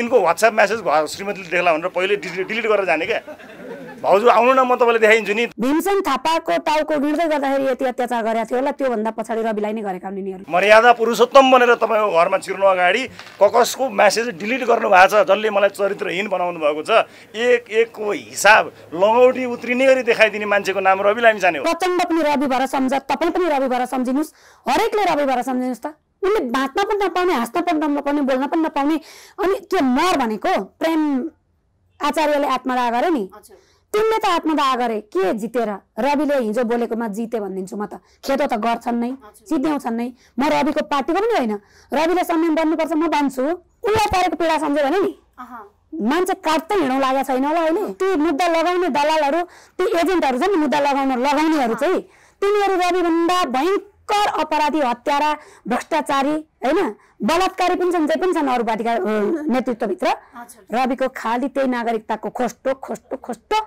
यिनको WhatsApp message श्रीमतीले देख्ला भनेर पहिले डिलिट गरेर जाने क्या भाउजू आउनु न म तपाईँलाई देखाइदिन्छु नि भीमसेन थापाको टाउको गिर्दै गर्दाखेरि यति अत्याचार गरेका थियो होला त्योभन्दा पछाडि रविलाई नै गरेका उनीहरू मर्यादा पुरुषोत्तम बनेर तपाईँको घरमा छिर्नु अगाडि ककसको म्यासेज डिलिट गर्नु भएको छ जसले मलाई चरित्रहीन बनाउनु भएको छ एक एकको हिसाब लगौटी उत्रिने गरी देखाइदिने मान्छेको नाम रविलाई लामी जाने हो प्रचण्ड पनि रवि भएर सम्झ तपाईँ पनि रवि भएर सम्झिनुहोस् हरेकले रवि भएर सम्झिनुहोस् त उसले बाँच्न पनि नपाउने हाँस्न पनि नपाउने बोल्न पनि नपाउने अनि त्यो मर भनेको प्रेम आचार्यले आत्मदाह गरे नि तिमीले त आत्मदाह गरे के जितेर रविले हिजो बोलेकोमा जिते भनिदिन्छु म त खेतो त गर्छन् नै जित्याउँछन् नै म रविको पार्टीको पनि होइन रविले संयम बन्नुपर्छ म बन्छु उसलाई परेको पीडा सम्झ्यो भने नि मान्छे काट्दै हिँड्नु लागेको छैन होला अहिले ती मुद्दा लगाउने दलालहरू ती एजेन्टहरू छन् मुद्दा लगाउन लगाउनेहरू चाहिँ तिनीहरू रविभन्दा भयङ्कर भयङ्कर अपराधी हत्यारा भ्रष्टाचारी होइन बलात्कारी पनि छन् जे पनि छन् अरू पार्टीका नेतृत्वभित्र रविको खालि त्यही नागरिकताको खोस्टो खोस्टो खोस्टो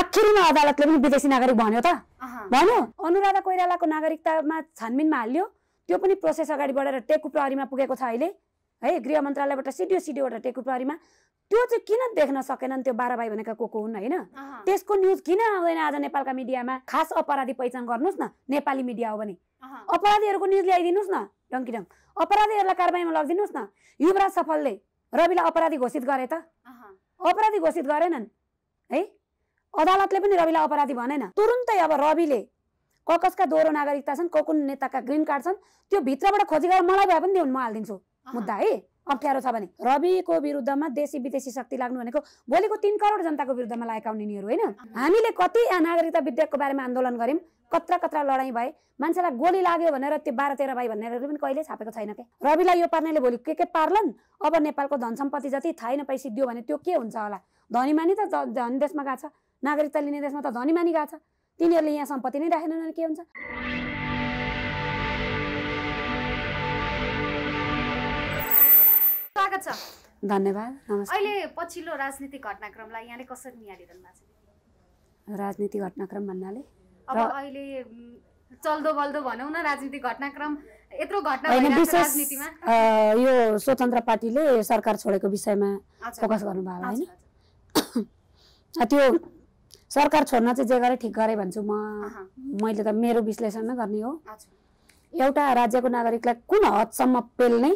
आखिरीमा अदालतले पनि विदेशी नागरिक भन्यो त भन्यो अनुराधा कोइरालाको नागरिकतामा छानबिनमा हाल्यो त्यो पनि प्रोसेस अगाडि बढेर टेकु प्रहरीमा पुगेको छ अहिले है गृह मन्त्रालयबाट सिडिओ सिडिओबाट टेकु प्रहरीमा त्यो चाहिँ किन देख्न सकेनन् त्यो बाह्र भाइ भनेका को को हुन् होइन त्यसको न्युज किन आउँदैन आज नेपालका मिडियामा खास अपराधी पहिचान गर्नुहोस् न नेपाली मिडिया हो भने अपराधीहरूको न्युज ल्याइदिनुहोस् न डङ्की डङ अपराधीहरूलाई कारबाहीमा लगिदिनुहोस् न युवराज सफलले रविलाई अपराधी घोषित गरे त अपराधी घोषित गरेनन् है अदालतले पनि रविलाई अपराधी भनेन तुरुन्तै अब रविले ककसका दोहोरो नागरिकता छन् को कुन नेताका ग्रिन कार्ड छन् त्यो भित्रबाट खोजी गरेर मलाई भए पनि दिउन् म हालिदिन्छु मुद्दा है अप्ठ्यारो छ भने रविको विरुद्धमा देशी विदेशी शक्ति लाग्नु भनेको भोलिको तिन करोड जनताको विरुद्धमा लागेका हुन् यिनीहरू होइन हामीले कति नागरिकता विधेयकको बारेमा आन्दोलन गऱ्यौँ कत्रा कत्रा लडाइँ भए मान्छेलाई गोली लाग्यो भनेर त्यो बाह्र तेह्र भाइ भनेर पनि कहिले छापेको छैन के रविलाई यो पार्नेले भोलि के के पार्लन् अब नेपालको धन सम्पत्ति जति थाहै पैसा दियो भने त्यो के हुन्छ होला धनी धनीमानी त धनी देशमा गएको छ नागरिकता लिने देशमा त धनी धनीमानी गएको छ तिनीहरूले यहाँ सम्पत्ति नै राखेन भने के हुन्छ स्वागत छ धन्यवाद अहिले पछिल्लो राजनीतिक घटनाक्रमलाई यहाँले कसरी निहालिरहनु भएको छ राजनीतिक घटनाक्रम भन्नाले अब अहिले चल्दो बल्दो भनौँ न राजनीतिक घटनाक्रम यत्रो घटना राजनीतिमा यो स्वतन्त्र पार्टीले सरकार छोडेको विषयमा फोकस गर्नुभयो होइन त्यो सरकार छोड्न चाहिँ जे गरे ठिक गरे भन्छु म मैले त मेरो विश्लेषण नै गर्ने हो एउटा राज्यको नागरिकलाई कुन हदसम्म पेल्ने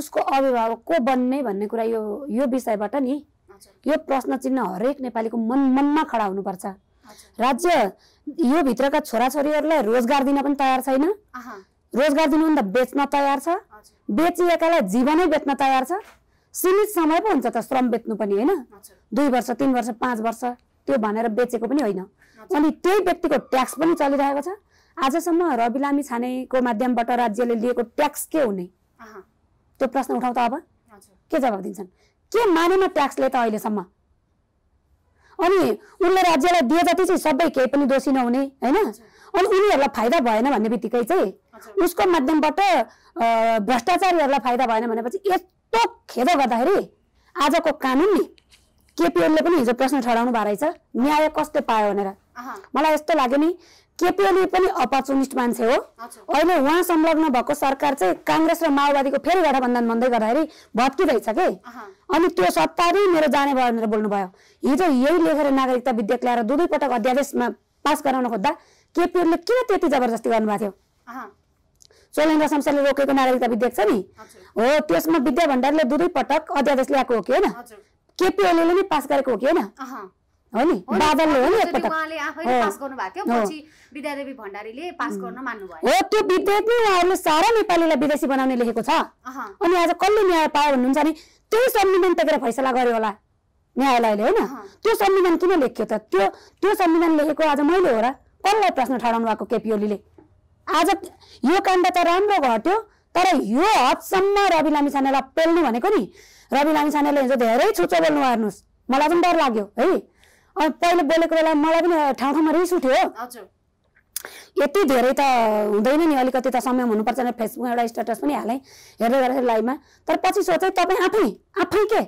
उसको अभिभावक को बन्ने भन्ने कुरा यो यो विषयबाट नि यो प्रश्न चिन्ह हरेक नेपालीको मन मनमा खडा हुनुपर्छ राज्य यो भित्रका छोराछोरीहरूलाई रोजगार दिन पनि तयार छैन रोजगार दिनु दिनुभन्दा बेच्न तयार छ बेचिएकालाई जीवनै बेच्न तयार छ सीमित समय पो हुन्छ त श्रम बेच्नु पनि होइन दुई वर्ष तिन वर्ष पाँच वर्ष त्यो भनेर बेचेको पनि होइन अनि त्यही व्यक्तिको ट्याक्स पनि चलिरहेको छ आजसम्म रवि लामी छानेको माध्यमबाट राज्यले लिएको ट्याक्स के हुने त्यो प्रश्न उठाउँ त अब के जवाब दिन्छन् के मानेमा ट्याक्स ट्याक्सले त अहिलेसम्म अनि उनले राज्यलाई दिए जति चाहिँ सबै केही पनि दोषी नहुने होइन अनि उनीहरूलाई फाइदा भएन भन्ने बित्तिकै चाहिँ उसको माध्यमबाट भ्रष्टाचारीहरूलाई फाइदा भएन भनेपछि यस्तो खेद गर्दाखेरि आजको कानुन नि केपिएलले पनि हिजो प्रश्न ठहराउनु भएको रहेछ न्याय कसले पायो भनेर मलाई यस्तो लाग्यो नि केपिएलए पनि अपर्चुनिस्ट मान्छे हो अहिले उहाँ संलग्न भएको सरकार चाहिँ काङ्ग्रेस र माओवादीको फेरि गठबन्धन भन्दै गर्दाखेरि भत्किँदैछ कि अनि त्यो सत्ता मेरो जाने भयो भनेर बोल्नुभयो हिजो यही लेखेर नागरिकता विधेयक ल्याएर दुई दुई अध्यादेशमा पास गराउन खोज्दा केपीएलले किन त्यति जबरजस्ती गर्नुभएको थियो सोलेन्द्र शमशेरले रोकेको नागरिकता विधेयक छ नि हो त्यसमा विद्या भण्डारीले दुई दुई अध्यादेश ल्याएको हो कि होइन केपी नै पास गरेको हो कि होइन हो नि हो नि हो त्यो विद्यादेवी सारा नेपालीलाई विदेशी बनाउने लेखेको छ अनि आज कसले न्याय पायो भन्नुहुन्छ नि त्यही संविधान तगेर फैसला गर्यो होला न्यायालयले होइन त्यो संविधान किन लेख्यो त त्यो त्यो संविधान लेखेको आज मैले हो र कसलाई प्रश्न ठाडाउनु भएको केपी ओलीले आज यो काण्ड त राम्रो घट्यो तर यो हदसम्म रवि लामी छानेलाई पेल्नु भनेको नि रवि लामी छानेले हिजो धेरै छुचो बोल्नु हार्नुहोस् मलाई पनि डर लाग्यो है अनि पहिले बोलेको बेला मलाई पनि ठाउँ ठाउँमा रिस उठ्यो यति धेरै त हुँदैन नि अलिकति त समय हुनुपर्छ भने फेसबुकमा एउटा स्टेटस पनि हालेँ हेर्दै गर्दाखेरि लाइभमा तर पछि सोचेँ तपाईँ आफै आफै के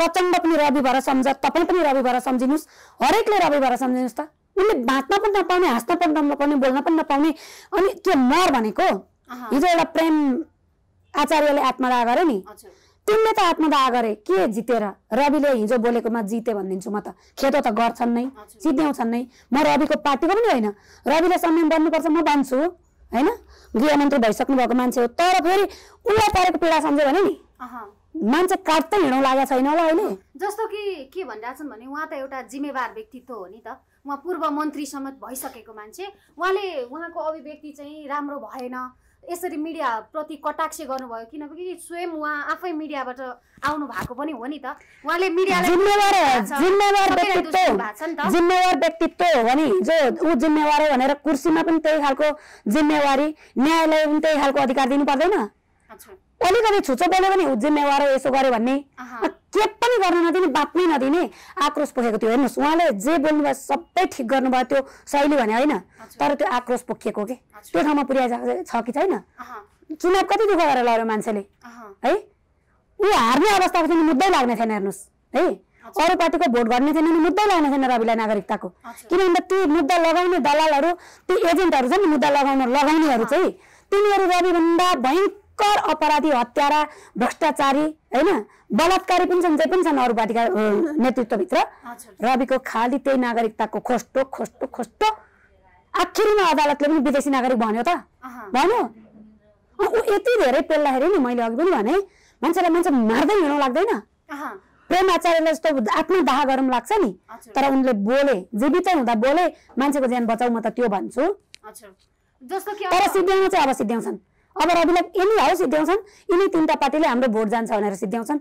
प्रचण्ड पनि रवि भएर सम्झ तपाईँ पनि रवि भएर सम्झिनुहोस् हरेकले रवि भएर सम्झिनुहोस् त उसले बाँच्न पनि नपाउने हाँस्न पनि नपाउने बोल्न पनि नपाउने अनि त्यो मर भनेको हिजो एउटा प्रेम आचार्यले आत्मदाह गरे नि तिमीले त आत्मदाह गरे के जितेर रविले हिजो बोलेकोमा जिते भनिदिन्छु म त खेतो त गर्छन् नै जित्याउँछन् नै म रविको पार्टीको पनि होइन रविले संयम बन्नुपर्छ म बन्छु होइन गृहमन्त्री भइसक्नु भएको मान्छे हो तर फेरि उसलाई परेको पीडा सम्झ्यो भने नि मान्छे काट्दै हिँडौँ लागेको छैन होला अहिले जस्तो कि के भनिरहेछन् भने उहाँ त एउटा जिम्मेवार व्यक्तित्व हो नि त उहाँ पूर्व मन्त्री समेत भइसकेको मान्छे उहाँले उहाँको अभिव्यक्ति चाहिँ राम्रो भएन यसरी मिडियाप्रति कटाक्ष गर्नुभयो किनभने स्वयं उहाँ आफै मिडियाबाट आउनु भएको पनि हो नि त उहाँले जिम्मेवार व्यक्तित्व हो भने जो ऊ जिम्मेवार हो भनेर कुर्सीमा पनि त्यही खालको जिम्मेवारी न्यायालय पनि त्यही खालको अधिकार दिनु पर्दैन अलिकति छुचो बोल्यो भने जिम्मेवार यसो गर्यो भन्ने के पनि गर्न नदिने बात नै नदिने आक्रोश पोखेको थियो हेर्नुहोस् उहाँले जे बोल्नु भयो सबै ठिक गर्नुभयो त्यो शैली भने होइन तर त्यो आक्रोश पोखिएको के त्यो ठाउँमा पुर्याइसकेको छ कि छैन चुनाव कति दुःख गरेर लड्यो मान्छेले है ऊ हार्ने अवस्थाको चाहिँ मुद्दै लाग्ने थिएन हेर्नुहोस् है अरू पार्टीको भोट गर्ने थिएन नि मुद्दा लाग्ने थिएन रविलाई नागरिकताको किनभने ती मुद्दा लगाउने दलालहरू ती एजेन्टहरू छन् मुद्दा लगाउने लगाउनेहरू चाहिँ तिनीहरू रविभन्दा भयङ्कर कर अपराधी हत्यारा भ्रष्टाचारी होइन बलात्कारी पनि छन् जे पनि छन् अरू पार्टीका नेतृत्वभित्र रविको खालि त्यही नागरिकताको खोस्टो खोस्टो खोस्टो आखिरमा अदालतले पनि विदेशी नागरिक भन्यो त भन्यो ऊ यति धेरै पेल्दाखेरि नि मैले अघि पनि भने मान्छेलाई मान्छे मार्दै हिँड्नु लाग्दैन प्रेम आचार्यलाई जस्तो आफ्नो दाह गरौँ लाग्छ नि तर उनले बोले जीवितै हुँदा बोले मान्छेको ज्यान बचाऊ म त त्यो भन्छु तर सिद्ध्याउनु चाहिँ अब सिद्ध्याउँछन् अब रविलाई यिनी हौ सिद्ध्याउँछन् यिनी तिनवटा पार्टीले हाम्रो भोट जान्छ भनेर सिद्ध्याउँछन्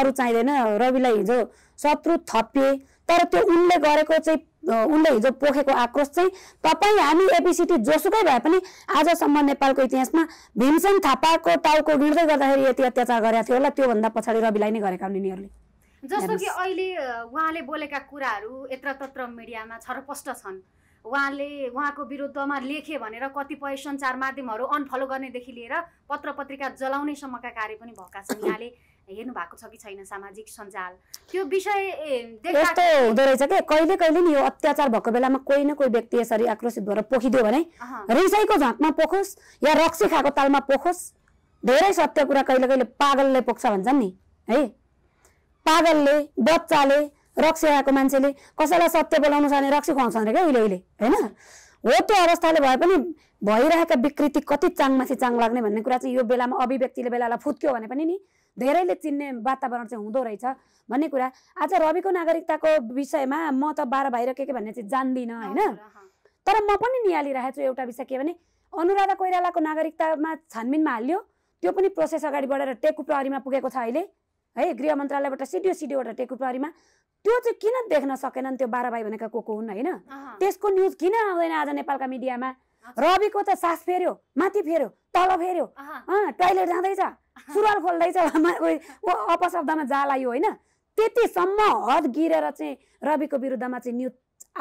अरू चाहिँदैन रविलाई हिजो शत्रु थपिए तर त्यो उनले गरेको चाहिँ उनले हिजो पोखेको आक्रोश चाहिँ तपाईँ हामी एपिसिटी जोसुकै भए पनि आजसम्म नेपालको इतिहासमा भीमसेन थापाको टाउको गिर्दै गर्दाखेरि यति अत्याचार गरेको थियो होला त्योभन्दा पछाडि रविलाई नै गरेका हुन् यिनीहरूले जस्तो कि अहिले उहाँले बोलेका कुराहरू यत्र तत्र मिडियामा छरपष्ट छन् उहाँले उहाँको विरुद्धमा लेखे भनेर कतिपय सञ्चार माध्यमहरू अनफलो गर्नेदेखि लिएर पत्र पत्रिका जलाउनेसम्मका कार्य पनि भएका छन् यहाँले हेर्नु भएको छ कि छैन सामाजिक सञ्जाल त्यो विषय यस्तो हुँदो रहेछ कि कहिले कहिले नि यो अत्याचार भएको बेलामा कोही न कोही व्यक्ति यसरी आक्रोशित भएर पोखिदियो भने रिसाईको झाँकमा पोखोस् या रक्सी खाएको तालमा पोखोस् धेरै सत्य कुरा कहिले कहिले पागलले पोख्छ भन्छन् नि है पागलले बच्चाले रक्सी आएको मान्छेले कसैलाई सत्य बोलाउनु छ भने रक्सी खुवाउँछन् अरे क्या उहिले उहिले होइन हो त्यो अवस्थाले भए पनि भइरहेका विकृति कति चाङमाथि चाङ लाग्ने भन्ने कुरा चाहिँ यो बेलामा अभिव्यक्तिले बेलालाई फुत्क्यो भने पनि नि धेरैले चिन्ने वातावरण चाहिँ हुँदो रहेछ भन्ने कुरा आज रविको नागरिकताको विषयमा म त बाह्र बाहिर के के भन्ने चाहिँ जान्दिनँ होइन तर म पनि निहालिरहेको छु एउटा विषय के भने अनुराधा कोइरालाको नागरिकतामा छानबिनमा हालियो त्यो पनि प्रोसेस अगाडि बढेर टेकु प्रहरीमा पुगेको छ अहिले है गृह मन्त्रालयबाट सिडिओ सिडिओबाट टेकु प्रहरीमा त्यो चाहिँ किन देख्न सकेनन् त्यो बाह्र भाइ भनेका को को हुन् होइन त्यसको न्युज किन आउँदैन आज नेपालका मिडियामा रविको त सास फेर्यो माथि फेर्यो तल फेर्यो टोइलेट जाँदैछ सुरुवाल खोल्दैछ अपशब्दमा जाल आयो होइन त्यतिसम्म हद गिरेर चाहिँ रविको विरुद्धमा चाहिँ न्युज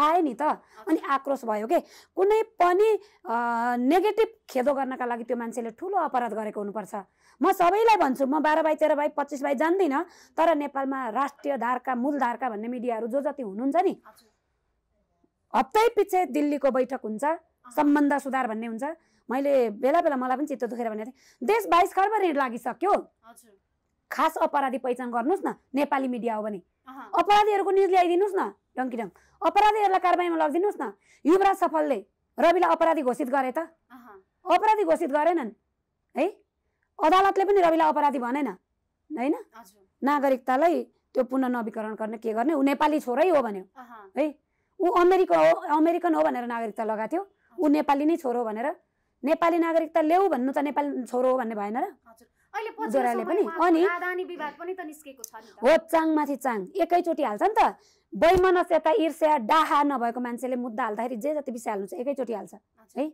आयो नि त अनि आक्रोश भयो के कुनै पनि नेगेटिभ खेदो गर्नका लागि त्यो मान्छेले ठुलो अपराध गरेको हुनुपर्छ म सबैलाई भन्छु म बाह्र बाई तेह्र बाई पच्चिस बाई जान्दिनँ तर नेपालमा राष्ट्रिय धारका मूल धारका भन्ने मिडियाहरू जो जति हुनुहुन्छ नि हप्तै पछि दिल्लीको बैठक हुन्छ सम्बन्ध सुधार भन्ने हुन्छ मैले बेला बेला मलाई पनि चित्त दुखेर भनेको थिएँ देश बाइस खर्ब ऋण लागिसक्यो खास अपराधी पहिचान गर्नुहोस् न नेपाली मिडिया हो भने अपराधीहरूको न्युज ल्याइदिनुहोस् न डङ्की डङ्क अपराधीहरूलाई कारबाहीमा लगिदिनुहोस् न युवराज सफलले रविलाई अपराधी घोषित गरे त अपराधी घोषित गरेनन् है अदालतले पनि रविलाई अपराधी भनेन होइन नागरिकतालाई त्यो पुनः नवीकरण गर्ने के गर्ने ऊ नेपाली छोरै हो भन्यो है ऊ अमेरिका हो अमेरिकन हो भनेर नागरिकता लगाएको थियो ऊ नेपाली नै छोरो भनेर नेपाली नागरिकता ल्याऊ भन्नु त नेपाली छोरो हो भन्ने भएन र जोराले पनि अनि हो चाङ एकैचोटि हाल्छ नि त वैमनस यता ईर्ष्या डाहा नभएको मान्छेले मुद्दा हाल्दाखेरि जे जति विषय हाल्नु छ एकैचोटि हाल्छ है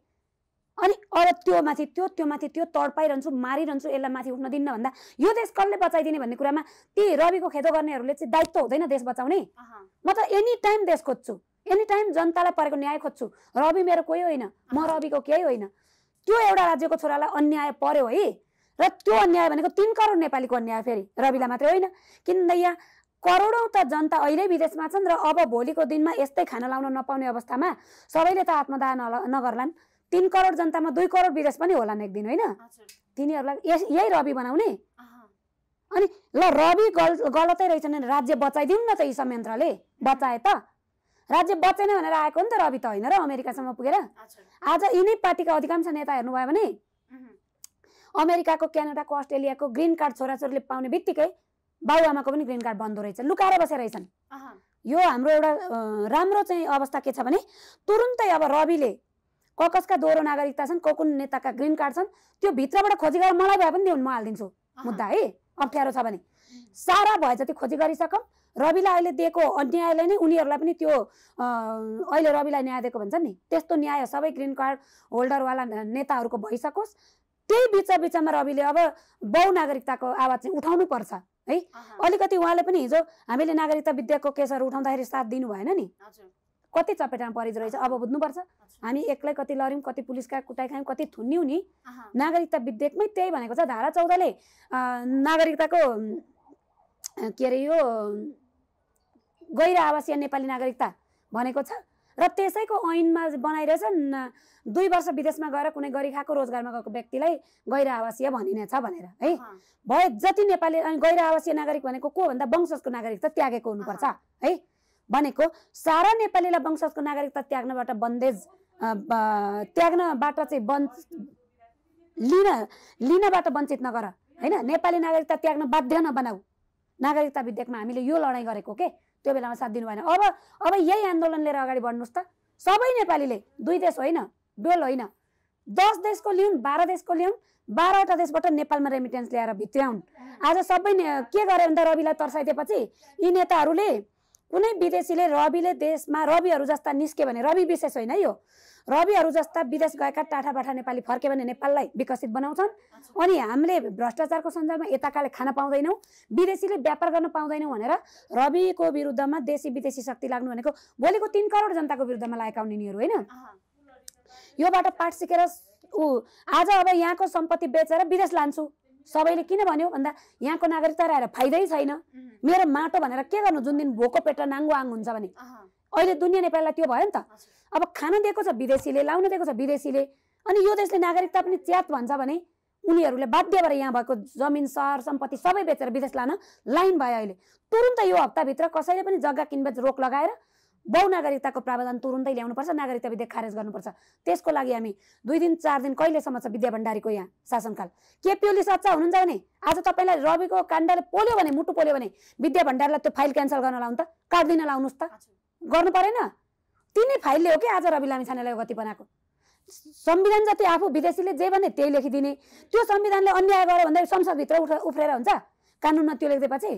अनि अब त्यो माथि त्यो त्यो माथि त्यो तडपाइरहन्छु मारिरहन्छु यसलाई माथि उठ्न दिन्न भन्दा यो देश कसले बचाइदिने भन्ने कुरामा ती रविको खेदो गर्नेहरूले चाहिँ दायित्व हुँदैन देश बचाउने म त एनी टाइम देश खोज्छु एनी टाइम जनतालाई परेको न्याय खोज्छु रवि मेरो कोही होइन म रविको केही होइन त्यो एउटा राज्यको छोरालाई अन्याय पर्यो है र त्यो अन्याय भनेको तिन करोड नेपालीको अन्याय फेरि रविलाई मात्रै होइन किन यहाँ करोडौँ त जनता अहिले विदेशमा छन् र अब भोलिको दिनमा यस्तै खाना लाउन नपाउने अवस्थामा सबैले त आत्मदाह नगर्लान् तिन करोड जनतामा दुई करोड विदेश पनि होलान् एक दिन होइन तिनीहरूलाई यही रवि बनाउने अनि ल रवि गल गलतै रहेछ भने राज्य बचाइदिउँ न त यी संयन्त्रले बचाए त राज्य बचेन भनेर आएको नि त रवि त होइन र अमेरिकासम्म पुगेर आज यिनै पार्टीका अधिकांश नेता हेर्नुभयो भने अमेरिकाको क्यानाडाको अस्ट्रेलियाको ग्रिन कार्ड छोराछोरीले पाउने बित्तिकै बाबुआमाको पनि ग्रिन कार्ड बन्दो रहेछ लुकाएर बसेर रहेछन् यो हाम्रो एउटा राम्रो चाहिँ अवस्था के छ भने तुरुन्तै अब रविले ककसका दोहोरो नागरिकता छन् को कुन नेताका ग्रिन कार्ड छन् त्यो भित्रबाट खोजी गरेर मलाई भए पनि दिउन् म हालिदिन्छु मुद्दा है अप्ठ्यारो छ भने सारा भए जति खोजी गरिसकौँ रविलाई अहिले दिएको अन्यायले नै उनीहरूलाई पनि त्यो अहिले रविलाई न्याय दिएको भन्छन् नि त्यस्तो न्याय सबै ग्रिन कार्ड होल्डरवाला नेताहरूको भइसकोस् त्यही बिच बिचमा रविले अब बहु नागरिकताको आवाज चाहिँ उठाउनुपर्छ है अलिकति उहाँले पनि हिजो हामीले नागरिकता विधेयकको केसहरू उठाउँदाखेरि साथ दिनु भएन नि कति चपेटामा परिदो रहेछ अब बुझ्नुपर्छ हामी एक्लै कति लड्यौँ कति पुलिसका कुटाइ खायौँ कति थुन्यौँ नि नागरिकता विधेयकमै त्यही भनेको छ धारा चौधले नागरिकताको के अरे यो गैर आवासीय नेपाली नागरिकता भनेको छ र त्यसैको ऐनमा बनाइरहेछन् दुई वर्ष विदेशमा गएर कुनै गरिखाको रोजगारमा गएको व्यक्तिलाई गैर आवासीय भनिनेछ भनेर है भए जति नेपाली अनि गैर आवासीय नागरिक भनेको को भन्दा वंशजको नागरिक त त्यागेको हुनुपर्छ है भनेको सारा नेपालीलाई वंशजको नागरिकता त्याग्नबाट बन्देज त्याग्नबाट चाहिँ बन् लिन लिनबाट वञ्चित नगर होइन नेपाली नागरिकता त्याग्न बाध्य नबनाऊ नागरिकता विधेयकमा हामीले यो लडाइँ गरेको के त्यो बेलामा साथ दिनु भएन अब अब यही आन्दोलन लिएर अगाडि बढ्नुहोस् त सबै नेपालीले दुई देश होइन डुवेल होइन दस देशको लिउन् बाह्र देशको लिउन् बाह्रवटा देशबाट नेपालमा रेमिटेन्स ल्याएर भित्र्याउन् आज सबै के गरे भने त रविलाई तर्साइदिएपछि यी नेताहरूले कुनै विदेशीले रविले देशमा रविहरू जस्ता निस्क्यो भने रवि विशेष होइन यो रविहरू जस्ता विदेश गएका बाठा नेपाली फर्क्यो भने नेपाललाई विकसित बनाउँछन् अनि हामीले भ्रष्टाचारको सन्दर्भमा यताकाले खान पाउँदैनौँ विदेशीले व्यापार गर्न पाउँदैनौँ भनेर रविको विरुद्धमा देशी विदेशी शक्ति लाग्नु भनेको भोलिको तिन करोड जनताको विरुद्धमा लागेका हुन् यिनीहरू होइन योबाट पाठ सिकेर ऊ आज अब यहाँको सम्पत्ति बेचेर विदेश लान्छु सबैले किन भन्यो भन्दा यहाँको नागरिकता रहेर फाइदै छैन मेरो माटो भनेर के गर्नु जुन दिन भोको पेट नाङ्गो आङ हुन्छ भने अहिले दुनियाँ नेपाललाई त्यो भयो नि त अब खान दिएको छ विदेशीले लाउन दिएको छ विदेशीले अनि यो देशले नागरिकता पनि च्यात भन्छ भने उनीहरूले बाध्य भएर यहाँ भएको जमिन सहर सम्पत्ति सबै बेचेर विदेश लान लाइन भयो अहिले तुरुन्त यो हप्ताभित्र कसैले पनि जग्गा किनबेच रोक लगाएर बहुनागरिकताको प्रावधान तुरुन्तै ल्याउनुपर्छ नागरिकता विधेयक खारेज गर्नुपर्छ त्यसको लागि हामी दुई दिन चार दिन कहिलेसम्म छ विद्या भण्डारीको यहाँ शासनकाल केपी ओली सच्चा हुनुहुन्छ भने आज तपाईँलाई रविको काण्डले पोल्यो भने मुटु पोल्यो भने विद्या भण्डारीलाई त्यो फाइल क्यान्सल गर्न लाउनु त काट्दिन लाउनुहोस् त गर्नु परेन तिनै फाइलले हो कि आज रवि लामी छानेलाई गति बनाएको संविधान जति आफू विदेशीले जे भने त्यही लेखिदिने त्यो संविधानले अन्याय गर्यो भन्दा संसदभित्र उठ उफ्रेर हुन्छ कानुनमा त्यो लेखिदिएपछि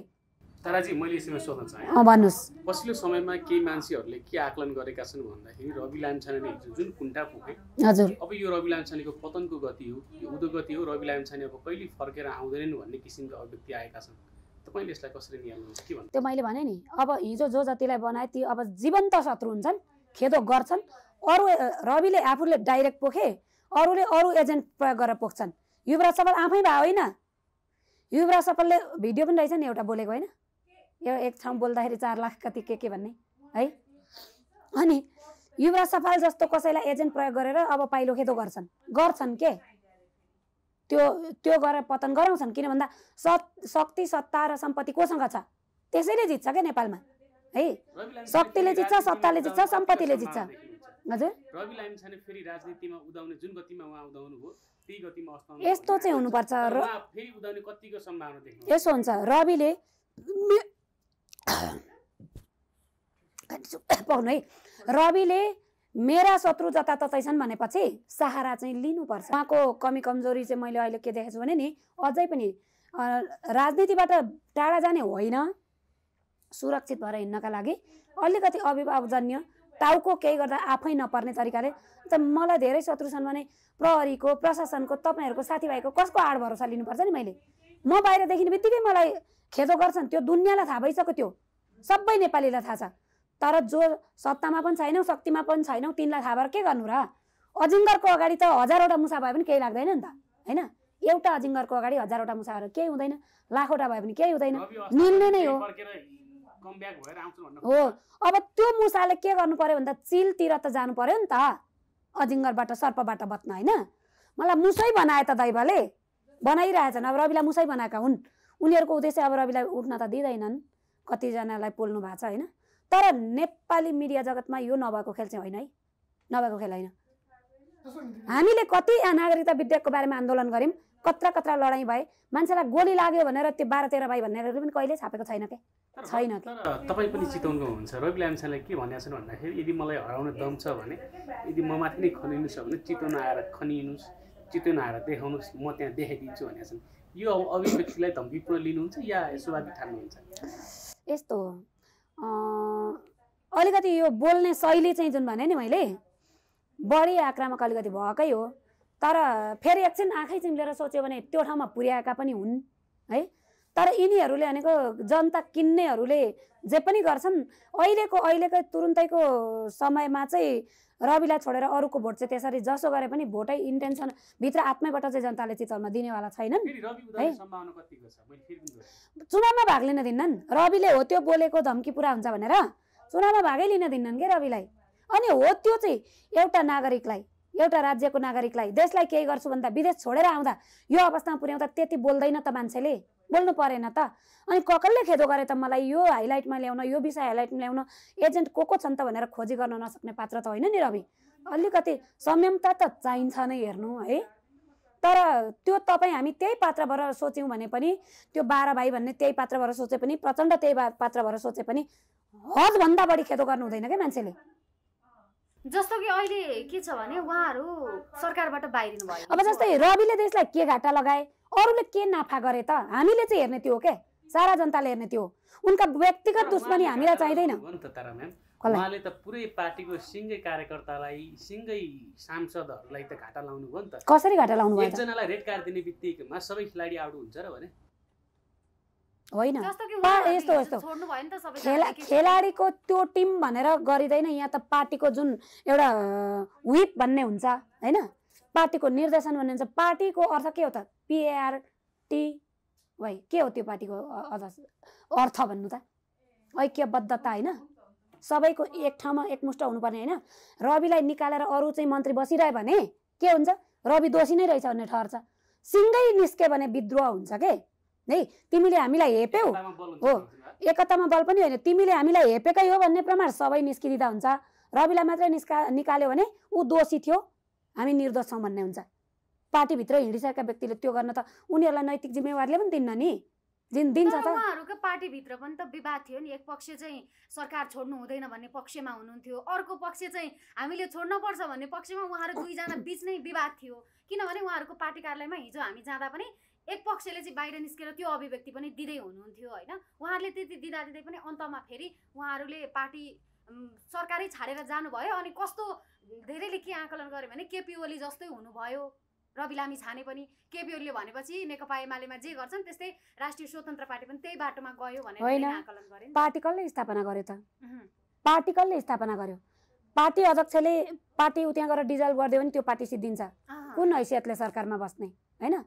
ताराजी मैले यसमा सोध्न चाहेँ भन्नुहोस् पछिल्लो समयमा केही मान्छेहरूले के आकलन गरेका छन् भन्दाखेरि रवि लामछाने हिजो जुन कुन्टा पुगे हजुर अब यो रवि लामछानेको पतनको गति हो यो उदो गति हो रवि लामछाने अब कहिले फर्केर आउँदैनन् भन्ने किसिमका अभिव्यक्ति आएका छन् तपाईँले यसलाई कसरी निहाल्नुहुन्छ के भन्नु त्यो मैले भने नि अब हिजो जो जतिलाई बनाए ती अब जीवन्त शत्रु हुन्छन् खेदो गर्छन् अरू रविले आफूले डाइरेक्ट पोखे अरूले अरू एजेन्ट प्रयोग गरेर पोख्छन् युवराज सफल आफै भए होइन युवराज सफलले भिडियो पनि रहेछ नि एउटा बोलेको होइन यो एक ठाउँ बोल्दाखेरि चार लाख कति के के भन्ने है अनि युवराज सफाल जस्तो कसैलाई एजेन्ट प्रयोग गरेर अब पाइलो खेदो गर्छन् गर्छन् के त्यो त्यो गरेर पतन गराउँछन् किन भन्दा सत् शक्ति सत्ता र सम्पत्ति कोसँग छ त्यसैले जित्छ क्या नेपालमा है शक्तिले जित्छ सत्ताले जित्छ सम्पत्तिले जित्छ हजुर यस्तो चाहिँ हुनुपर्छ यसो हुन्छ रविले पाउनु है रविले मेरा शत्रु जताततै छन् भनेपछि सहारा चाहिँ लिनुपर्छ उहाँको कमी कमजोरी चाहिँ मैले अहिले के देखेको छु भने नि अझै पनि राजनीतिबाट टाढा जाने होइन सुरक्षित भएर हिँड्नका लागि अलिकति अभिभावजन्य टाउको केही गर्दा आफै नपर्ने तरिकाले त मलाई धेरै शत्रु छन् भने प्रहरीको प्रशासनको तपाईँहरूको साथीभाइको कसको आड भरोसा लिनुपर्छ नि मैले म बाहिर देखिने बित्तिकै मलाई खेदो गर्छन् त्यो दुनियाँलाई थाहा भइसक्यो त्यो सबै नेपालीलाई थाहा छ तर जो सत्तामा पनि छैनौ शक्तिमा पनि छैनौ तिनलाई थाहा भएर के गर्नु र अजिङ्गरको अगाडि त हजारवटा मुसा भए पनि केही लाग्दैन नि त होइन एउटा अजिङ्गरको अगाडि हजारवटा मुसा केही हुँदैन लाखवटा भए पनि केही हुँदैन मिल्ने नै हो हो अब त्यो मुसाले के गर्नु पर्यो भन्दा चिलतिर त जानु पर्यो नि त अजिङ्गरबाट सर्पबाट बच्न होइन मलाई मुसै बनाए त दैवले बनाइरहेछन् अब रविलाई मुसै बनाएका हुन् उनीहरूको उद्देश्य अब रविलाई उठ्न त दिँदैनन् कतिजनालाई पोल्नु भएको छ होइन तर नेपाली मिडिया जगतमा यो नभएको खेल चाहिँ होइन है नभएको खेल होइन हामीले कति नागरिकता विधेयकको बारेमा आन्दोलन गऱ्यौँ कत्रा कत्रा लडाइँ भए मान्छेलाई गोली लाग्यो भनेर त्यो बाह्र तेह्र भाइ भनेर पनि कहिले छापेको छैन के छैन तपाईँ पनि चिताउनु हुन्छ रवि लाम्सालाई के भनेको छ भन्दाखेरि यदि मलाई हराउन दम छ भने यदि म माथि नै खनिनुहोस् भने चितवन आएर खनिनुहोस् चितवन आएर देखाउनुहोस् म त्यहाँ देखाइदिन्छु भनेका छन् यो अब अभिव्यक्तिलाई धम्कीपूर्ण लिनुहुन्छ या स्वाभाविक ठान्नुहुन्छ यस्तो हो अलिकति यो बोल्ने शैली चाहिँ जुन भने नि मैले बढी आक्रामक अलिकति भएकै हो तर फेरि एकछिन आँखै चिम्लेर सोच्यो भने त्यो ठाउँमा पुर्याएका पनि हुन् है तर यिनीहरूले भनेको जनता किन्नेहरूले जे पनि गर्छन् अहिलेको अहिलेको तुरुन्तैको समयमा चाहिँ रविलाई छोडेर अरूको भोट चाहिँ त्यसरी जसो गरे पनि भोटै इन्टेन्सन भित्र आत्मैबाट चाहिँ जनताले चितवनमा दिनेवाला छैनन् है चुनावमा भाग लिन दिन्नन् रविले हो त्यो बोलेको धम्की पुरा हुन्छ भनेर चुनावमा भागै लिन दिन्नन् कि रविलाई अनि हो त्यो चाहिँ एउटा नागरिकलाई एउटा राज्यको नागरिकलाई देशलाई केही गर्छु भन्दा विदेश छोडेर आउँदा यो अवस्थामा पुर्याउँदा त्यति बोल्दैन त मान्छेले बोल्नु परेन त अनि ककलले खेदो गरे त मलाई यो हाइलाइटमा ल्याउन यो विषय हाइलाइटमा ल्याउन एजेन्ट को को छन् त भनेर खोजी गर्न नसक्ने पात्र त होइन नि रवि अलिकति संयमता त चाहिन्छ नै हेर्नु है तर त्यो तपाईँ हामी त्यही पात्रबाट सोच्यौँ भने पनि त्यो बाह्र भाइ भन्ने त्यही पात्रबाट सोचे पनि प्रचण्ड त्यही पात्र पात्रबाट सोचे पनि हदभन्दा बढी खेदो गर्नु हुँदैन क्या मान्छेले जस्तो कि अहिले के छ भने उहाँहरू सरकारबाट बाहिरिनु भयो अब जस्तै रविले देशलाई के घाटा लगाए अरूले के नाफा गरे त हामीले चाहिँ हेर्ने त्यो के सारा जनताले हेर्ने त्यो उनका व्यक्तिगत दुश्मनी हामीलाई चाहिँदैन उहाँले त पुरै पार्टीको सिङ्गै कार्यकर्तालाई सिङ्गै सांसदहरूलाई त घाटा लाउनु भयो नि त कसरी घाटा लाउनु एकजनालाई रेड कार्ड दिने बित्तिकैमा सबै खेलाडी आउट हुन्छ र भने होइन यस्तो यस्तो खेला खेलाडीको त्यो टिम भनेर गरिँदैन यहाँ त पार्टीको जुन एउटा विप भन्ने हुन्छ होइन पार्टीको निर्देशन भन्ने हुन्छ पार्टीको अर्थ के हो त पिआरटी वाइ के हो त्यो पार्टीको अर्थ भन्नु त ऐक्यबद्धता होइन सबैको एक ठाउँमा एकमुष्ट हुनुपर्ने होइन रविलाई निकालेर अरू चाहिँ मन्त्री बसिरह्यो भने के हुन्छ रवि दोषी नै रहेछ भन्ने ठहर छ सिँगै निस्क्यो भने विद्रोह हुन्छ के है तिमीले हामीलाई हेप्यौ हो एकतामा बल पनि होइन तिमीले हामीलाई हेपेकै हो भन्ने प्रमाण सबै निस्किदिँदा हुन्छ रविलाई मात्रै निस्का निकाल्यो भने ऊ दोषी थियो हामी निर्दोष छौँ भन्ने हुन्छ पार्टीभित्र हिँडिसकेका व्यक्तिले त्यो गर्न त उनीहरूलाई नैतिक जिम्मेवारीले पनि दिन्न नि दिन दिन्छ त उहाँहरूकै पार्टीभित्र पनि त विवाद थियो नि एक पक्ष चाहिँ सरकार छोड्नु हुँदैन भन्ने पक्षमा हुनुहुन्थ्यो अर्को पक्ष चाहिँ हामीले छोड्न पर्छ भन्ने पक्षमा उहाँहरू दुईजना बिच नै विवाद थियो किनभने उहाँहरूको पार्टी कार्यालयमा हिजो हामी जाँदा पनि एक पक्षले चाहिँ बाहिर निस्केर त्यो अभिव्यक्ति पनि दिँदै हुनुहुन्थ्यो होइन उहाँहरूले त्यति दिँदा दिँदै पनि अन्तमा फेरि उहाँहरूले पार्टी सरकारै छाडेर जानुभयो अनि कस्तो धेरैले के आकलन गर्यो भने केपी ओली जस्तै हुनुभयो रवि लामी छाने पनि केपी ओलीले भनेपछि नेकपा एमालेमा जे गर्छन् त्यस्तै राष्ट्रिय स्वतन्त्र पार्टी पनि त्यही बाटोमा गयो भनेर आकलन गरे पार्टी कसले स्थापना गरे त पार्टी कसले स्थापना गर्यो पार्टी अध्यक्षले पार्टी त्यहाँ गएर डिजल्भ गरिदियो भने त्यो पार्टी सिद्धिन्छ कुन हैसियतले सरकारमा बस्ने होइन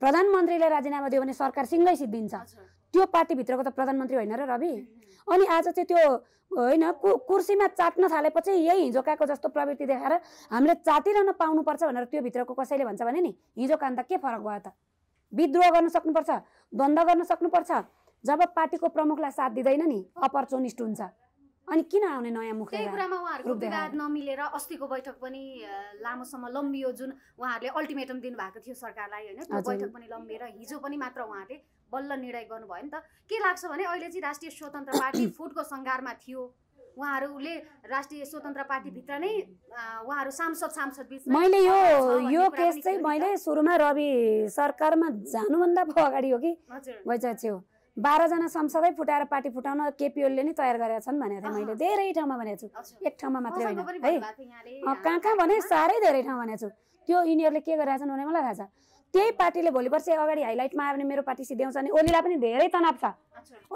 प्रधानमन्त्रीलाई राजीनामा दियो भने सरकार सिङ्गै सिद्धिन्छ त्यो पार्टीभित्रको त प्रधानमन्त्री होइन र रवि अनि आज चाहिँ त्यो होइन कु कुर्सीमा चाट्न थालेपछि यही हिजोकाको जस्तो प्रवृत्ति देखाएर हामीले चाटिरहन पाउनुपर्छ भनेर त्यो भित्रको कसैले भन्छ भने नि हिजो कान त के फरक भयो त विद्रोह गर्न सक्नुपर्छ द्वन्द्व गर्न सक्नुपर्छ जब पार्टीको प्रमुखलाई साथ दिँदैन नि अपर्चुनिस्ट हुन्छ अनि किन आउने नयाँ मुख त्यही कुरामा उहाँहरूको विवाद नमिलेर अस्तिको बैठक पनि लामोसम्म लम्बियो जुन उहाँहरूले अल्टिमेटम दिनुभएको थियो सरकारलाई होइन त्यो बैठक पनि लम्बिएर हिजो पनि मात्र उहाँहरूले बल्ल निर्णय गर्नुभयो नि त के लाग्छ भने अहिले चाहिँ राष्ट्रिय स्वतन्त्र पार्टी फुटको सङ्घारमा थियो उहाँहरूले राष्ट्रिय स्वतन्त्र पार्टीभित्र नै उहाँहरू सांसद सांसद बिच मैले यो यो केस चाहिँ मैले सुरुमा रवि सरकारमा जानुभन्दा अगाडि हो कि भइसकेको थियो बाह्रजना संसदै फुटाएर पार्टी फुटाउन केपिओलले नै तयार गरेका छन् भनेको थिएँ मैले धेरै ठाउँमा भनेको छु एक ठाउँमा मात्रै होइन है कहाँ कहाँ भने साह्रै धेरै ठाउँ भनेको छु त्यो यिनीहरूले के गरेका छन् भने मलाई थाहा छ त्यही पार्टीले भोलि पर्सि अगाडि हाइलाइटमा आयो भने मेरो पार्टी सिध्याउँछ भने ओलीलाई पनि धेरै तनाव छ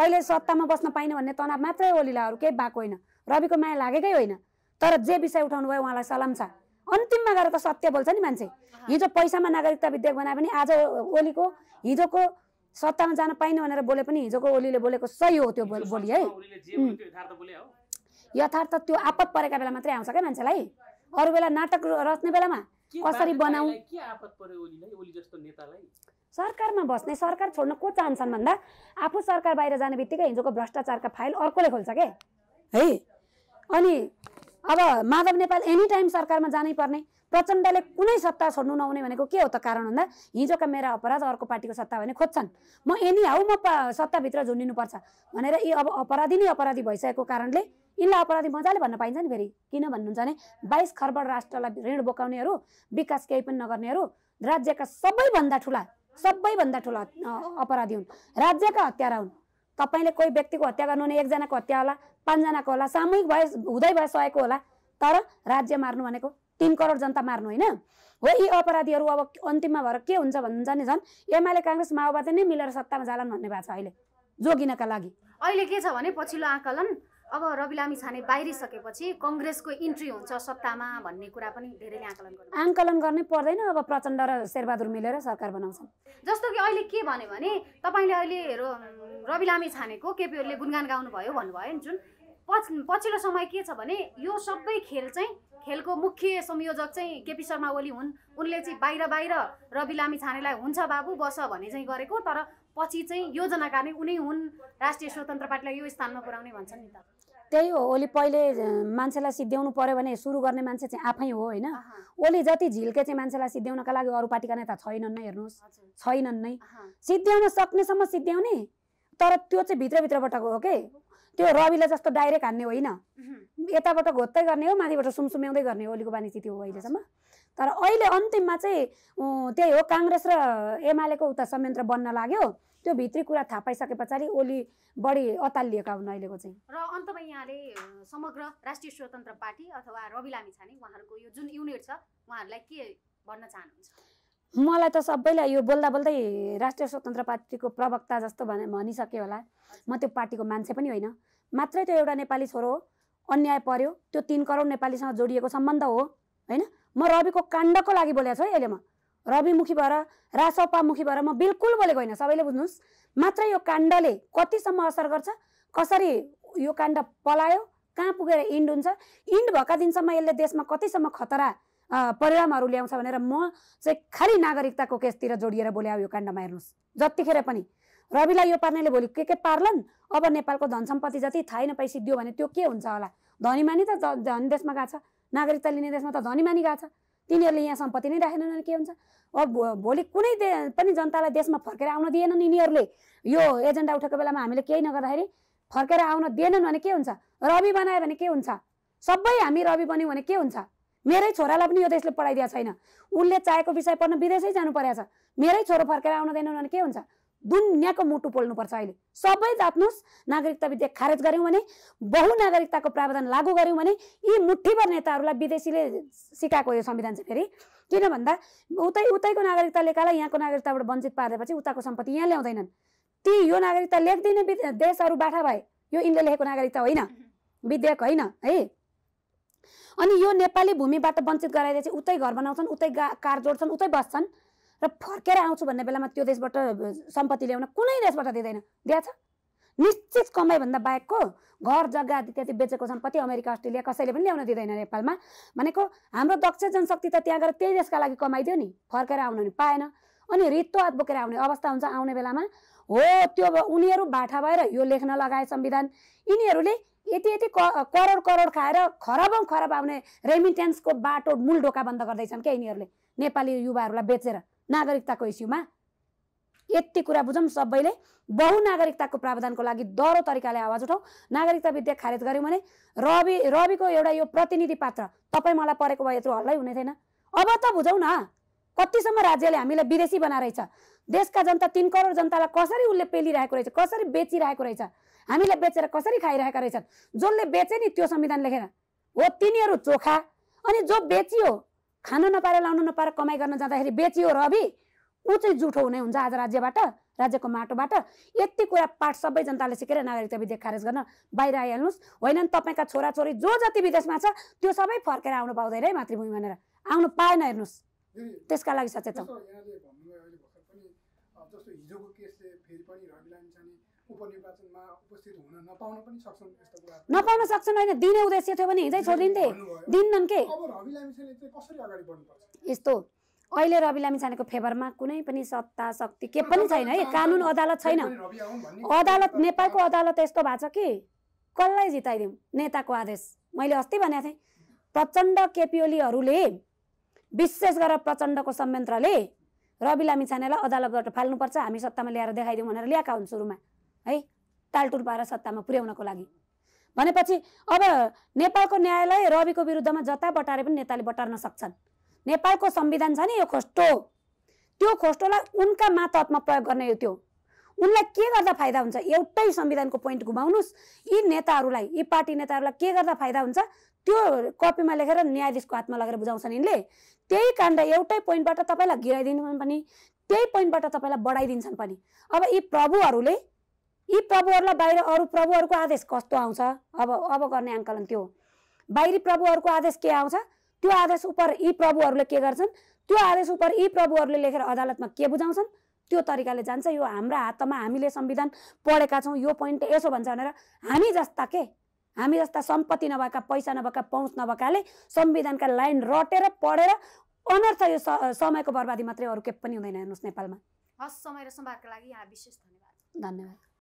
अहिले सत्तामा बस्न पाइनँ भन्ने तनाव मात्रै ओलीलाई अरू केही भएको होइन रविको माया लागेकै होइन तर जे विषय उठाउनु भयो उहाँलाई सलाम छ अन्तिममा गएर त सत्य बोल्छ नि मान्छे हिजो पैसामा नागरिकता विधेयक बनाए पनि आज ओलीको हिजोको सत्तामा जान पाइनँ भनेर बोले पनि हिजोको ओलीले बोलेको सही हो त्यो बोली है यथार्थ त्यो आपत परेका बेला मात्रै आउँछ क्या मान्छेलाई अरू बेला नाटक रच्ने बेलामा कसरी बनाऊ सरकारमा बस्ने सरकार छोड्न को चाहन्छन् भन्दा आफू सरकार बाहिर जाने बित्तिकै हिजोको भ्रष्टाचारका फाइल अर्कोले खोल्छ क्या है अनि अब माधव नेपाल एनी टाइम सरकारमा जानै पर्ने प्रचण्डले कुनै सत्ता छोड्नु नहुने भनेको के हो त कारण भन्दा हिजोका मेरा अपराध अर्को पार्टीको सत्ता भने खोज्छन् म एनी हाउ म सत्ताभित्र झुन्डिनुपर्छ भनेर यी अब अपराधी नै अपराधी भइसकेको कारणले यिनलाई अपराधी मजाले भन्न पाइन्छ नि फेरि किन भन्नुहुन्छ भने बाइस खरब राष्ट्रलाई ऋण बोकाउनेहरू विकास केही पनि नगर्नेहरू राज्यका सबैभन्दा ठुला सबैभन्दा ठुला अपराधी हुन् राज्यका हत्यारा हुन् तपाईँले कोही व्यक्तिको हत्या गर्नु भने एकजनाको हत्या होला पाँचजनाको होला सामूहिक भए हुँदै भए सहेको होला तर राज्य मार्नु भनेको तिन करोड जनता मार्नु होइन हो यी अपराधीहरू अब अन्तिममा भएर के हुन्छ भन्नुहुन्छ नि झन् एमाले काङ्ग्रेस माओवादी नै मिलेर सत्तामा जालान् भन्ने भएको छ अहिले जोगिनका लागि अहिले के छ भने पछिल्लो आकलन अब रवि लामी छाने बाहिरिसकेपछि कङ्ग्रेसको इन्ट्री हुन्छ सत्तामा भन्ने कुरा पनि धेरैले आकलन गर्नु आङ्कलन गर्नै पर्दैन अब प्रचण्ड र शेरबहादुर मिलेर सरकार बनाउँछन् जस्तो कि अहिले के भन्यो भने तपाईँले अहिले रवि लामी छानेको केपीहरूले गुणगान गाउनुभयो भन्नुभयो नि जुन पछिल्लो समय के छ भने यो सबै खेल चाहिँ खेलको मुख्य संयोजक चाहिँ केपी शर्मा ओली हुन् उनले चाहिँ बाहिर बाहिर रवि लामी छानेलाई हुन्छ बाबु बस भन्ने चाहिँ गरेको तर पछि चाहिँ योजनाकार नै उनी हुन् राष्ट्रिय स्वतन्त्र पार्टीलाई यो स्थानमा पुर्याउने भन्छन् नि त त्यही हो ओली पहिले मान्छेलाई सिद्ध्याउनु पऱ्यो भने सुरु गर्ने मान्छे चाहिँ आफै हो होइन ओली जति झिल्के चाहिँ मान्छेलाई सिद्ध्याउनका लागि अरू पार्टीका नेता छैनन् नै हेर्नुहोस् छैनन् नै सिद्ध्याउन सक्नेसम्म सिद्ध्याउने तर त्यो चाहिँ भित्रभित्रबाट हो कि त्यो रविलाई जस्तो डाइरेक्ट हान्ने होइन यताबाट घोत्तै गर्ने हो माथिबाट सुमसुम्याउँदै गर्ने हो अलिको बानी चाहिँ त्यो अहिलेसम्म तर अहिले अन्तिममा चाहिँ त्यही हो काङ्ग्रेस र एमालेको उता संयन्त्र बन्न लाग्यो त्यो भित्री कुरा थाहा पाइसके पछाडि ओली बढी अतालिएका हुन् अहिलेको चाहिँ र अन्तमा यहाँले समग्र राष्ट्रिय स्वतन्त्र पार्टी अथवा रवि लामी छाने उहाँहरूको यो जुन युनिट छ उहाँहरूलाई के भन्न चाहनुहुन्छ मलाई त सबैलाई यो बोल्दा बोल्दै राष्ट्रिय स्वतन्त्र पार्टीको प्रवक्ता जस्तो भने भनिसक्यो होला म त्यो पार्टीको मान्छे पनि होइन मात्रै त्यो एउटा नेपाली छोरो हो अन्याय पर्यो त्यो तिन करोड नेपालीसँग जोडिएको सम्बन्ध हो होइन म रविको काण्डको लागि बोलेको छु है अहिले म रविमुखी भएर रासोपामुखी भएर म बिल्कुल बोलेको होइन सबैले बुझ्नुहोस् मात्रै यो काण्डले कतिसम्म असर गर्छ कसरी यो काण्ड पलायो कहाँ पुगेर इन्ड हुन्छ इन्ड भएका दिनसम्म यसले देशमा कतिसम्म खतरा परिणामहरू ल्याउँछ भनेर म चाहिँ खालि नागरिकताको केसतिर जोडिएर बोले यो काण्डमा हेर्नुहोस् जतिखेर पनि रविलाई यो पार्नेले भोलि के के पार्लान् अब नेपालको धन सम्पत्ति जति थाहै पैसा दियो भने त्यो के हुन्छ होला धनीमानी त धनी देशमा गएको छ नागरिकता लिने देशमा त धनीमानी गएको छ तिनीहरूले यहाँ सम्पत्ति नै राखेनन् भने के हुन्छ अब भोलि कुनै दे पनि जनतालाई देशमा फर्केर आउन दिएनन् यिनीहरूले यो एजेन्डा उठेको बेलामा हामीले केही नगर्दाखेरि फर्केर आउन दिएनन् भने के हुन्छ रवि बनायो भने के हुन्छ सबै हामी रवि बन्यौँ भने के हुन्छ मेरै छोरालाई पनि यो देशले पढाइदिएको छैन उसले चाहेको विषय पढ्न विदेशै जानु परेको छ मेरै छोरो फर्केर आउन दिएनन् भने के हुन्छ दुनियाँको मुटु पोल्नुपर्छ अहिले सबै जात्नुहोस् नागरिकता विधेयक खारेज गऱ्यौँ भने बहुनागरिकताको प्रावधान लागू गऱ्यौँ भने यी मुठीभर नेताहरूलाई विदेशीले सिकाएको यो संविधान चाहिँ फेरि किन भन्दा उतै उतैको नागरिकता लेखालाई यहाँको नागरिकताबाट वञ्चित पारेपछि उताको सम्पत्ति यहाँ ल्याउँदैनन् ती यो नागरिकता लेख्दैन देशहरू बाठा भए यो यिनले लेखेको नागरिकता होइन विधेयक होइन है अनि यो नेपाली भूमिबाट वञ्चित गराइदिएपछि उतै घर बनाउँछन् उतै गा कार जोड्छन् उतै बस्छन् र फर्केर आउँछु भन्ने बेलामा त्यो देशबाट सम्पत्ति ल्याउन कुनै देशबाट दिँदैन छ निश्चित कमाइभन्दा बाहेकको घर जग्गा इत्यादि बेचेको सम्पत्ति अमेरिका अस्ट्रेलिया कसैले पनि ल्याउन दिँदैन नेपालमा भनेको हाम्रो दक्ष जनशक्ति त त्यहाँ गएर त्यही देशका लागि कमाइदियो नि फर्केर आउनु नि पाएन अनि रित्तो हात बोकेर आउने अवस्था हुन्छ आउने बेलामा हो त्यो उनीहरू बाठा भएर यो लेख्न लगाए संविधान यिनीहरूले यति यति करोड करोड खाएर खराबौँ खराब आउने रेमिटेन्सको बाटो मूल ढोका बन्द गर्दैछन् क्या यिनीहरूले नेपाली युवाहरूलाई बेचेर नागरिकताको इस्युमा यति कुरा बुझौँ सबैले बहुनागरिकताको प्रावधानको लागि दह्रो तरिकाले आवाज उठाउँ नागरिकता विधेयक खारेज गऱ्यौँ भने रवि रविको एउटा यो प्रतिनिधि पात्र तपाईँ मलाई परेको भए यत्रो हल्लै हुने थिएन अब त बुझौँ न कतिसम्म राज्यले हामीलाई विदेशी रहेछ देशका जनता तिन करोड जनतालाई कसरी उसले पेलिरहेको रहेछ कसरी बेचिरहेको रहेछ हामीलाई बेचेर कसरी खाइरहेका रहेछन् जसले बेचे नि त्यो संविधान लेखेर हो तिनीहरू चोखा अनि जो बेचियो खान नपाएर लाउन नपाएर कमाइ गर्न जाँदाखेरि बेचियो रवि ऊ चाहिँ जुठो हुने हुन्छ आज राज्यबाट राज्यको माटोबाट यति कुरा पाठ सबै जनताले सिकेर नागरिकता विधेयक खारेज गर्न बाहिर आइहाल्नुहोस् होइन तपाईँका छोराछोरी जो जति विदेशमा छ त्यो सबै फर्केर आउनु पाउँदैन है मातृभूमि भनेर आउनु पाएन हेर्नुहोस् त्यसका लागि सचेत हौँ उपनिर्वाचनमा उपस्थित हुन नपाउन पनि सक्छन् यस्तो कुरा नपाउन सक्छन् होइन दिने उद्देश्य थियो भने हिजै छोडिदिन्थे दिन्नन् के अब रवि लामिछाने चाहिँ कसरी अगाडि बढ्नुपर्छ यस्तो अहिले रवि लामिछानेको फेभरमा कुनै पनि सत्ता शक्ति के पनि छैन है कानुन अदालत छैन अदालत नेपालको अदालत यस्तो भएको छ कि कसलाई जिताइदिउँ नेताको आदेश मैले अस्ति भनेको थिएँ प्रचण्ड केपिओलीहरूले विशेष गरेर प्रचण्डको संयन्त्रले रवि लामिछानेलाई अदालतबाट फाल्नुपर्छ हामी सत्तामा ल्याएर देखाइदिउँ भनेर ल्याएका हुन् सुरुमा है टालटुल सत्तामा पुर्याउनको लागि भनेपछि अब नेपालको न्यायालय रविको विरुद्धमा जता बटारे पनि नेताले बटार्न सक्छन् नेपालको संविधान छ नि यो खोस्टो त्यो खोस्टोलाई उनका मातहतमा प्रयोग गर्ने हो त्यो उनलाई के गर्दा फाइदा हुन्छ एउटै संविधानको पोइन्ट घुमाउनुहोस् यी नेताहरूलाई यी पार्टी नेताहरूलाई के गर्दा फाइदा हुन्छ त्यो कपीमा लेखेर न्यायाधीशको हातमा लगेर बुझाउँछन् यिनले त्यही काण्ड एउटै पोइन्टबाट तपाईँलाई गिराइदिनु पनि त्यही पोइन्टबाट तपाईँलाई बढाइदिन्छन् पनि अब यी प्रभुहरूले यी प्रभुहरूलाई बाहिर अरू प्रभुहरूको आदेश कस्तो आउँछ अब अब गर्ने आङ्कलन त्यो बाहिरी प्रभुहरूको आदेश के आउँछ त्यो आदेश उप यी प्रभुहरूले के गर्छन् त्यो आदेश उप यी प्रभुहरूले लेखेर अदालतमा के बुझाउँछन् त्यो तरिकाले जान्छ यो हाम्रा हातमा हामीले संविधान पढेका छौँ यो पोइन्ट यसो भन्छ भनेर हामी जस्ता के हामी जस्ता सम्पत्ति नभएका पैसा नभएका पहुँच नभएकाले संविधानका लाइन रटेर पढेर अनर्थ यो समयको बर्बादी मात्रै अरू के पनि हुँदैन हेर्नुहोस् नेपालमा हस् समय र सम्वादका लागि यहाँ विशेष धन्यवाद धन्यवाद